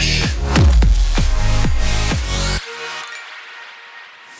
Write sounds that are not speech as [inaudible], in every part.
Rush.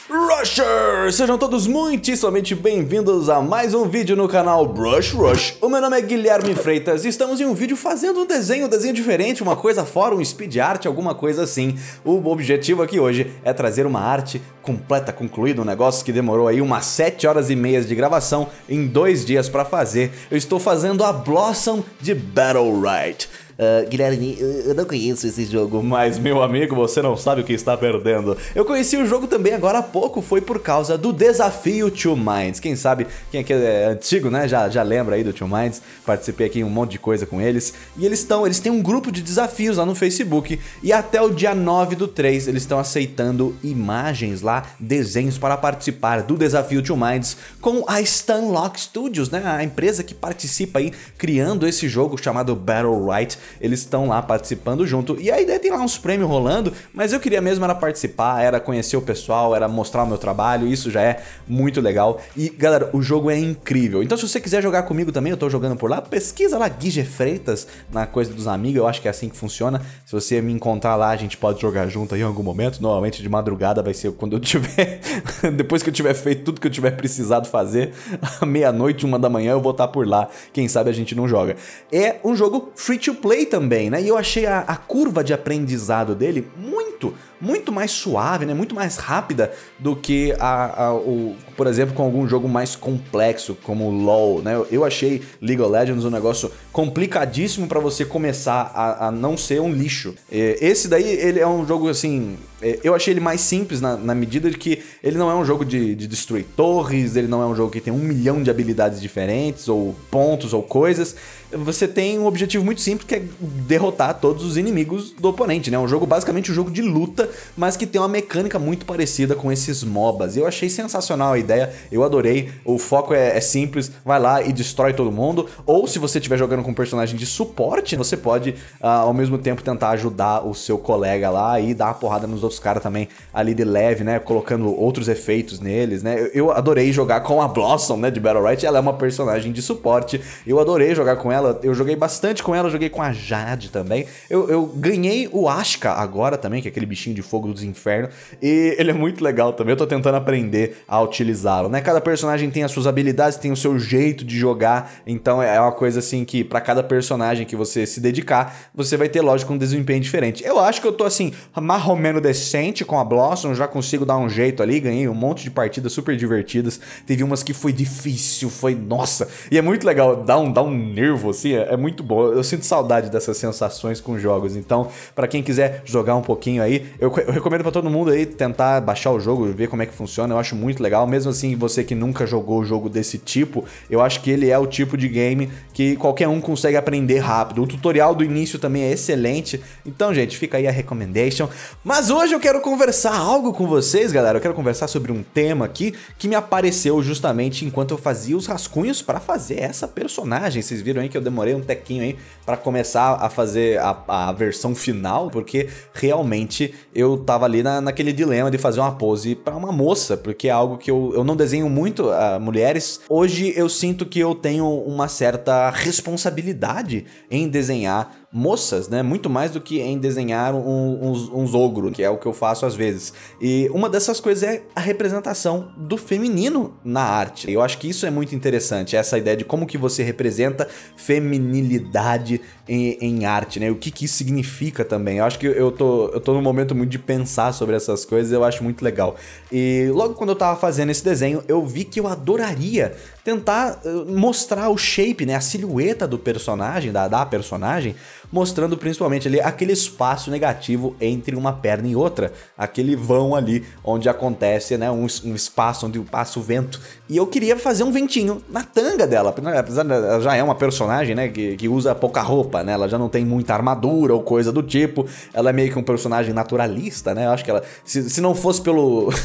Rushers! Sejam todos muitíssimamente bem-vindos a mais um vídeo no canal Brush Rush. O meu nome é Guilherme Freitas e estamos em um vídeo fazendo um desenho, um desenho diferente, uma coisa fora, um speed art, alguma coisa assim. O objetivo aqui hoje é trazer uma arte completa, concluída, um negócio que demorou aí umas 7 horas e meias de gravação em dois dias para fazer. Eu estou fazendo a Blossom de Battle Right. Ah, Guilherme, eu, não conheço esse jogo. Mas, meu amigo, você não sabe o que está perdendo. Eu conheci o jogo também agora há pouco, foi por causa do desafio Two Minds. Quem sabe, quem aqui é, é, antigo, né, já, já lembra aí do Two Minds. Participei aqui em um monte de coisa com eles. E eles estão, eles têm um grupo de desafios lá no Facebook. E até o dia 9 do 3, eles estão aceitando imagens lá, desenhos para participar do desafio Two Minds com a Stanlock Studios, né? A empresa que participa aí criando esse jogo chamado Battle Right eles estão lá participando junto. E a ideia é tem lá uns prêmios rolando, mas eu queria mesmo era participar, era conhecer o pessoal, era mostrar o meu trabalho, isso já é muito legal. E galera, o jogo é incrível. Então se você quiser jogar comigo também, eu tô jogando por lá, pesquisa lá Guige Freitas na coisa dos amigos, eu acho que é assim que funciona. Se você me encontrar lá, a gente pode jogar junto aí em algum momento. Normalmente de madrugada vai ser quando eu tiver [laughs] depois que eu tiver feito tudo que eu tiver precisado fazer, à meia-noite, uma da manhã eu vou estar tá por lá. Quem sabe a gente não joga. É um jogo free to play também, né? E eu achei a, a curva de aprendizado dele muito muito mais suave, né? Muito mais rápida do que a, a, o, por exemplo, com algum jogo mais complexo como o LoL, né? Eu achei League of Legends um negócio complicadíssimo para você começar a, a, não ser um lixo. É, esse daí ele é um jogo assim, é, eu achei ele mais simples na, na medida de que ele não é um jogo de, de destruir torres, ele não é um jogo que tem um milhão de habilidades diferentes ou pontos ou coisas. Você tem um objetivo muito simples que é derrotar todos os inimigos do oponente, né? É um jogo basicamente um jogo de luta mas que tem uma mecânica muito parecida com esses MOBAs. Eu achei sensacional a ideia, eu adorei. O foco é, é simples, vai lá e destrói todo mundo. Ou se você estiver jogando com um personagem de suporte, você pode uh, ao mesmo tempo tentar ajudar o seu colega lá e dar uma porrada nos outros caras também ali de leve, né? Colocando outros efeitos neles, né? Eu, adorei jogar com a Blossom, né? De Battle Right. Ela é uma personagem de suporte. Eu adorei jogar com ela. Eu joguei bastante com ela, joguei com a Jade também. Eu, eu ganhei o Ashka agora também, que é aquele bichinho de de fogo dos infernos. E [laughs] ele é muito legal também. Eu tô tentando aprender a utilizá-lo, né? Cada personagem tem as suas habilidades, tem o seu jeito de jogar. Então é uma coisa assim que para cada personagem que você se dedicar, você vai ter, lógico, um desempenho diferente. Eu acho que eu tô assim, marromeno decente com a Blossom, já consigo dar um jeito ali, ganhei um monte de partidas super divertidas. Teve umas que foi difícil, foi nossa. E é muito legal, dá um, dá um nervo assim, é, é muito bom. Eu sinto saudade dessas sensações com jogos. Então, para quem quiser jogar um pouquinho aí, eu eu, eu recomendo para todo mundo aí tentar baixar o jogo, ver como é que funciona. Eu acho muito legal. Mesmo assim, você que nunca jogou jogo desse tipo, eu acho que ele é o tipo de game que qualquer um consegue aprender rápido. O tutorial do início também é excelente. Então, gente, fica aí a recommendation. Mas hoje eu quero conversar algo com vocês, galera. Eu quero conversar sobre um tema aqui que me apareceu justamente enquanto eu fazia os rascunhos para fazer essa personagem. Vocês viram aí que eu demorei um tequinho aí para começar a fazer a, a versão final, porque realmente eu tava ali na, naquele dilema de fazer uma pose para uma moça, porque é algo que eu, eu não desenho muito uh, mulheres. Hoje eu sinto que eu tenho uma certa responsabilidade em desenhar moças, né? Muito mais do que em desenhar um, uns, uns ogro, que é o que eu faço às vezes. E uma dessas coisas é a representação do feminino na arte. Eu acho que isso é muito interessante, essa ideia de como que você representa feminilidade em, em arte, né? O que que isso significa também. Eu acho que eu tô, eu tô num momento muito de pensar sobre essas coisas, eu acho muito legal. E logo quando eu tava fazendo esse desenho, eu vi que eu adoraria tentar eh, mostrar o shape, né? A silhueta do personagem, da, da personagem, mostrando principalmente ali aquele espaço negativo entre uma perna e outra, aquele vão ali onde acontece, né, um, um espaço onde passa o vento. E eu queria fazer um ventinho na tanga dela, apesar de ela já é uma personagem, né, que, que usa pouca roupa, né, ela já não tem muita armadura ou coisa do tipo, ela é meio que um personagem naturalista, né, eu acho que ela, se, se não fosse pelo... [laughs]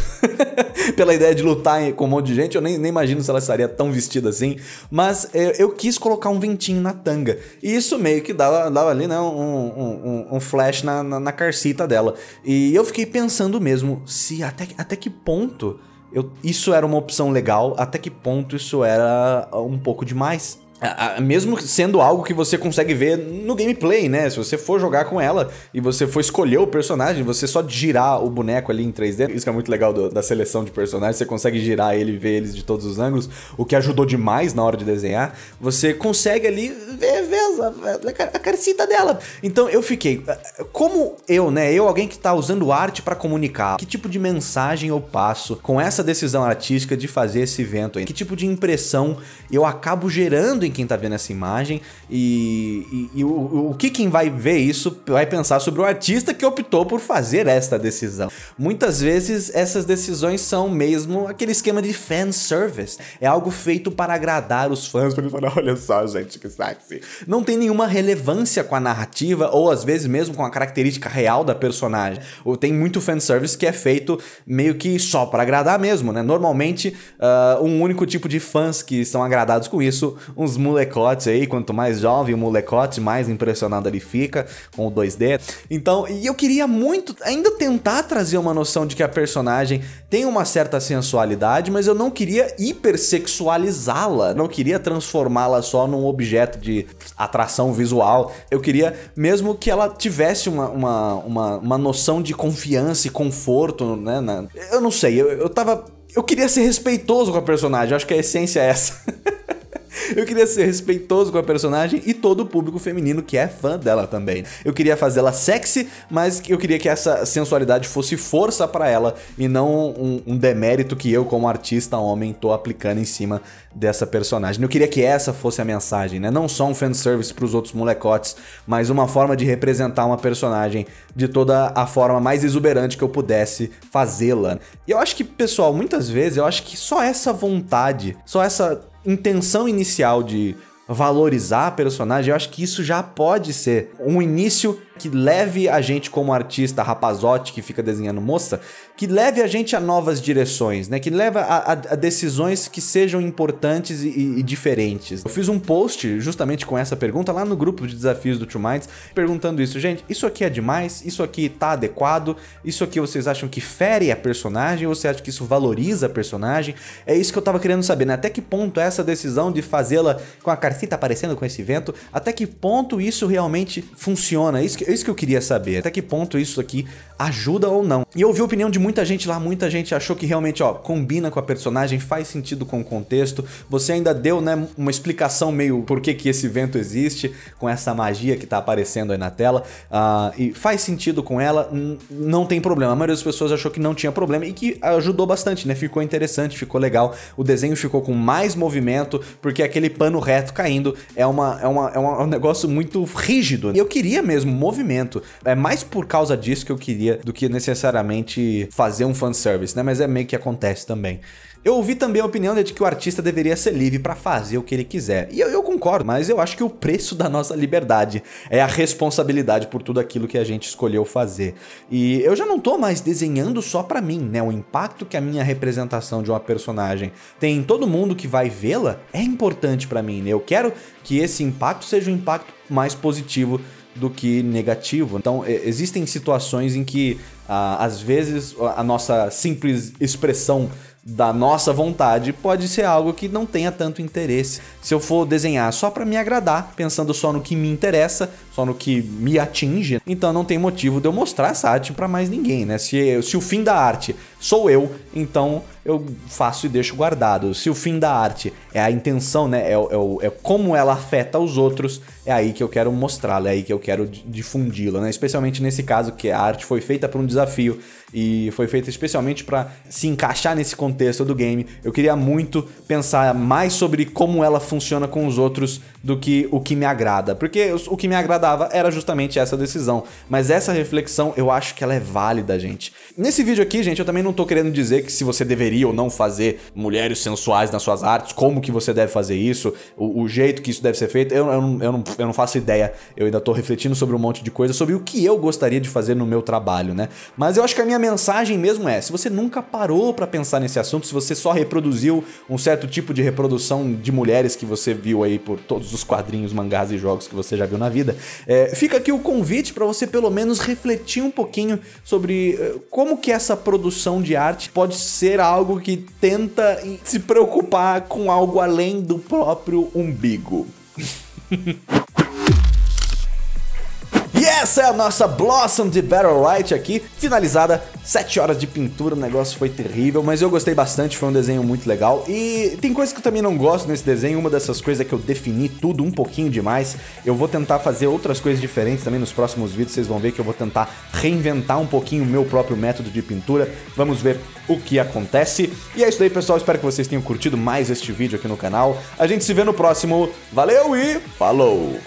pela ideia de lutar com um monte de gente, eu nem, nem imagino se ela estaria tão vestida assim, mas eu, eh, eu quis colocar um ventinho na tanga, e isso meio que dava, dava ali, né? Um, um, um flash na, na, na, carcita dela. E eu fiquei pensando mesmo se até, até que ponto eu, isso era uma opção legal, até que ponto isso era um pouco demais mesmo sendo algo que você consegue ver no gameplay, né? Se você for jogar com ela e você for escolher o personagem, você só girar o boneco ali em 3D. Isso que é muito legal do, da seleção de personagens, você consegue girar ele e ver eles de todos os ângulos, o que ajudou demais na hora de desenhar. Você consegue ali ver, ver a, a, a dela. Então eu fiquei, como eu, né? Eu, alguém que tá usando arte para comunicar, que tipo de mensagem eu passo com essa decisão artística de fazer esse evento aí? Que tipo de impressão eu acabo gerando em quem tá vendo essa imagem e, e, e o, o que quem vai ver isso vai pensar sobre o artista que optou por fazer esta decisão. Muitas vezes essas decisões são mesmo aquele esquema de fanservice. É algo feito para agradar os fãs, para eles falar, olha só, gente, que sexy. Não tem nenhuma relevância com a narrativa ou às vezes mesmo com a característica real da personagem. Ou tem muito fanservice que é feito meio que só para agradar mesmo, né? Normalmente, uh, um único tipo de fãs que são agradados com isso, uns os molecotes aí, quanto mais jovem o molecote, mais impressionado ele fica com o 2D. Então, e eu queria muito ainda tentar trazer uma noção de que a personagem tem uma certa sensualidade, mas eu não queria hipersexualizá-la, não queria transformá-la só num objeto de atração visual. Eu queria mesmo que ela tivesse uma, uma, uma, uma noção de confiança e conforto, né? Na... eu não sei, eu, eu tava eu queria ser respeitoso com a personagem, acho que a essência é essa. [laughs] Eu queria ser respeitoso com a personagem e todo o público feminino que é fã dela também. Eu queria fazê-la sexy, mas eu queria que essa sensualidade fosse força para ela e não um, um, demérito que eu, como artista homem, tô aplicando em cima dessa personagem. Eu queria que essa fosse a mensagem, né? Não só um fanservice pros outros molecotes, mas uma forma de representar uma personagem de toda a forma mais exuberante que eu pudesse fazê-la. E eu acho que, pessoal, muitas vezes eu acho que só essa vontade, só essa intenção inicial de valorizar a personagem, eu acho que isso já pode ser um início que leve a gente como artista rapazote que fica desenhando moça, que leve a gente a novas direções, né? Que leve a, a, a decisões que sejam importantes e, e, diferentes. Eu fiz um post justamente com essa pergunta lá no grupo de desafios do Two Minds, perguntando isso, gente, isso aqui é demais? Isso aqui tá adequado? Isso aqui vocês acham que fere a personagem? Ou você acha que isso valoriza a personagem? É isso que eu tava querendo saber, né? Até que ponto essa decisão de fazê-la com a carcita aparecendo com esse vento, até que ponto isso realmente funciona? Isso que é isso que eu queria saber. Até que ponto isso aqui ajuda ou não. E eu ouvi a opinião de muita gente lá, muita gente achou que realmente, ó, combina com a personagem, faz sentido com o contexto. Você ainda deu, né, uma explicação meio por que, que esse vento existe, com essa magia que tá aparecendo aí na tela. Uh, e faz sentido com ela, não tem problema. A maioria das pessoas achou que não tinha problema e que ajudou bastante, né? Ficou interessante, ficou legal. O desenho ficou com mais movimento, porque aquele pano reto caindo é, uma, é, uma, é um negócio muito rígido. E eu queria mesmo movimento. É mais por causa disso que eu queria do que necessariamente fazer um fanservice, né? Mas é meio que acontece também. Eu ouvi também a opinião de que o artista deveria ser livre para fazer o que ele quiser. E eu, eu, concordo, mas eu acho que o preço da nossa liberdade é a responsabilidade por tudo aquilo que a gente escolheu fazer. E eu já não tô mais desenhando só para mim, né? O impacto que a minha representação de uma personagem tem em todo mundo que vai vê-la é importante para mim, né? Eu quero que esse impacto seja um impacto mais positivo do que negativo. Então, existem situações em que, às vezes, a nossa simples expressão da nossa vontade pode ser algo que não tenha tanto interesse. Se eu for desenhar só para me agradar, pensando só no que me interessa, só no que me atinge, então não tem motivo de eu mostrar essa arte para mais ninguém, né? Se, se o fim da arte sou eu, então eu faço e deixo guardado. Se o fim da arte é a intenção, né? É, é, é como ela afeta os outros, é aí que eu quero mostrá-la, é aí que eu quero difundi-la, né? Especialmente nesse caso que a arte foi feita para um desafio e foi feita especialmente para se encaixar nesse contexto do game. Eu queria muito pensar mais sobre como ela funciona com os outros do que o que me agrada, porque o que me agradava era justamente essa decisão. Mas essa reflexão eu acho que ela é válida, gente. Nesse vídeo aqui, gente, eu também não tô querendo dizer que se você deveria ou não fazer mulheres sensuais nas suas artes, como que você deve fazer isso, o, o jeito que isso deve ser feito, eu, eu, não, eu, não, eu não faço ideia. Eu ainda tô refletindo sobre um monte de coisa, sobre o que eu gostaria de fazer no meu trabalho, né? Mas eu acho que a minha mensagem mesmo é: se você nunca parou para pensar nesse assunto, se você só reproduziu um certo tipo de reprodução de mulheres que você viu aí por todos os quadrinhos, mangás e jogos que você já viu na vida, é, fica aqui o convite para você pelo menos refletir um pouquinho sobre eh, como que é essa produção de arte pode ser algo que tenta se preocupar com algo além do próprio umbigo. [laughs] Essa é a nossa Blossom de Battle Light aqui, finalizada, 7 horas de pintura, o negócio foi terrível, mas eu gostei bastante, foi um desenho muito legal. E tem coisas que eu também não gosto nesse desenho, uma dessas coisas é que eu defini tudo um pouquinho demais. Eu vou tentar fazer outras coisas diferentes também nos próximos vídeos, vocês vão ver que eu vou tentar reinventar um pouquinho o meu próprio método de pintura. Vamos ver o que acontece. E é isso aí, pessoal, espero que vocês tenham curtido mais este vídeo aqui no canal. A gente se vê no próximo, valeu e falou!